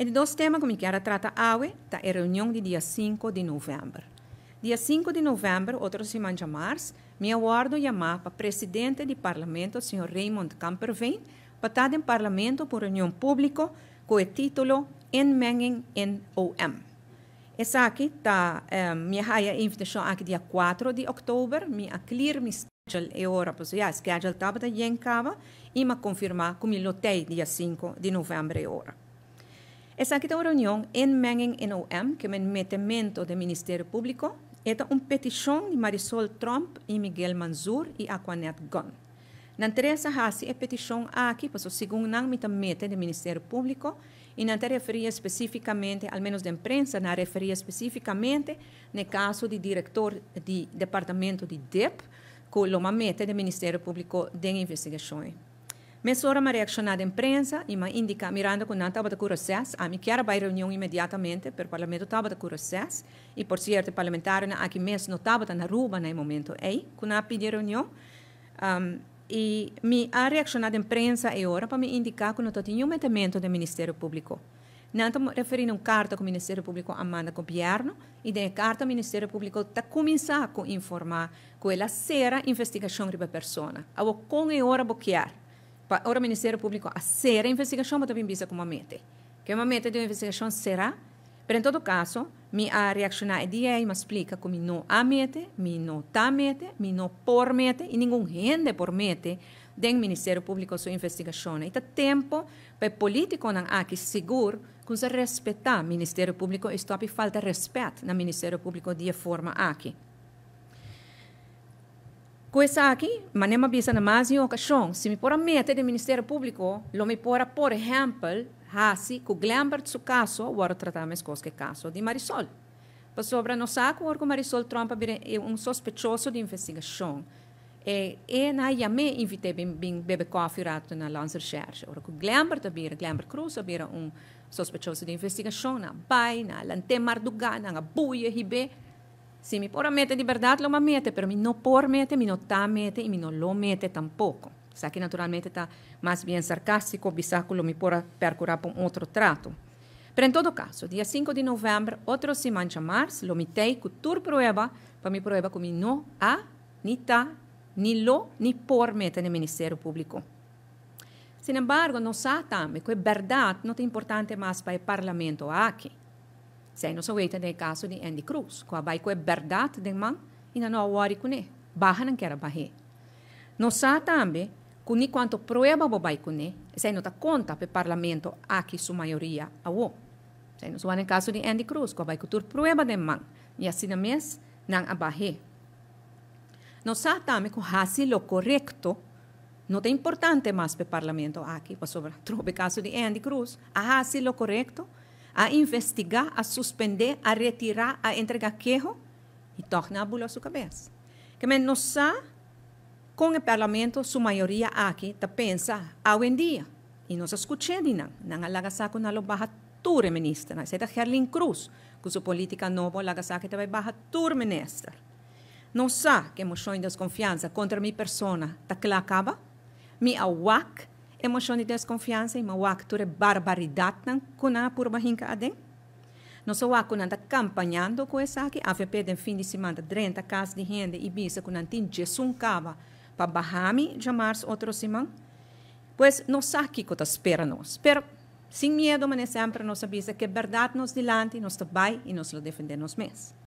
Ele dois temas comigo, era tratar, awe, da reunião de dia 5 de novembro. Dia 5 de novembro, outra semana de março, me aguardo chamar para presidente do parlamento, Sr. Raymond Camperveen, para estar em parlamento por reunião pública com o título Enmenging in OM. Essa aqui está, um, minha raia invitação aqui dia 4 de outubro, me aclir me schedule e hora, pois já, schedule estava da Yenkava, e me confirmar como lotei dia 5 de novembro e hora. Esta reunião em Mengen NOM, que é um metimento do Ministério Público, é uma petição de Marisol Trump e Miguel Manzur e Aquanet Gunn. Na teresa há é petição aqui, para o segundo metamento do Ministério Público, e não referia especificamente, ao menos da imprensa, não referia especificamente no caso do diretor do Departamento de DEP, que é o do Ministério Público de Investigações. Mesora me reaccionada em prensa e me indica Miranda que não estava de curacés, a me quer vai reunião imediatamente para o Parlamento estava de curacés e por certo parlamentar aqui mês não estava na rua no momento ei que a pediu reunião um, e me a reaccionada em prensa e ora para me indicar que não tinha nenhum metamento do Ministério Público. Não me referindo uma carta que o Ministério Público manda ao governo e da carta o Ministério Público está começando a informar que ela será investigação de uma pessoa. vou com e hora bloquear para o Ministério Público fazer a investigação como a meta. Que momento de investigação será? Mas, em todo caso, me a reaccionar dia e me explica como não amete, meta, não está meta, não por meta, e nenhum rende pormete do Ministério Público sua investigação. E está tempo para político não aqui seguro que se respeitar o Ministério Público e está falta de respeito no Ministério Público de forma aqui. Coisa aqui, manema bisa na mais um ocasião, se mi pôr a meta do Ministério Público, lo mi pôr a, por exemplo, hasi, glambert su caso, agora tratamos com o caso de Marisol. Para sobre nós saco, agora Marisol Trump é um sospechoso de investigação. E, e na jame invitei bem, bem bebe coffee rato na lança recherche. Ora, com glambert, abira, glambert cruz, abira un sospechoso de investigação, na bai, na lantemar do gana, na buia, ribe, si mi di libertad, lo mamete, pero mi no pormete, mi no tamete y mi no lo mete tampoco. O sea que naturalmente está más bien sarcástico, bisáculo mi pora percurar por otro trato. Pero en todo caso, día 5 de noviembre, otro si mancha más, lo mitei con tu prueba, para mi prueba con mi no a, ni ta, ni lo, ni por meta en el Ministerio Público. Sin embargo, no sa también que verdad no es importante más para el Parlamento aquí. Ah, Zijn no en de caso de Andy Cruz. Qua bai ko verdad de man in no awari baja Bahan ang kera bahe. No sa también, ni quanto prueba bo él, se nos nota conta pe parlamento aquí su maioria awo. nos no en en caso de Andy Cruz qua bai kutur prueba de man. Y assim va nan abahe. No sa también con así lo correcto no te importante más pe parlamento aquí, pues sobre el caso de Andy Cruz, así lo correcto, a investigar, a suspender, a retirar, a entregar queijo e torna a bula sua cabeça. Que não sabe com o parlamento, sua maioria aqui está pensa ao ah, em dia. E nós escutamos, não, não alaga saco na lo barra tur ministra. não, é Gerlin Cruz, que sua política nova alaga saco também barra tur ministra. Não sabe que emoções de desconfiança contra minha persona tá que acaba, minha awak, emozioni di desconfianza e ma które barbaridad nan kuna purba hinka aden. No so wa kuna da kampanhando ko esaki AVP den fim de semana 30 casos di renda Ibiza kuna tin jesun kava pa Bahami jamars otro siman. Pues no saki ko ta espera nos. Pero sin miedo, mas sempre nos avisa que verdade nos dilante, nos tabay e nos lo defendemos mes.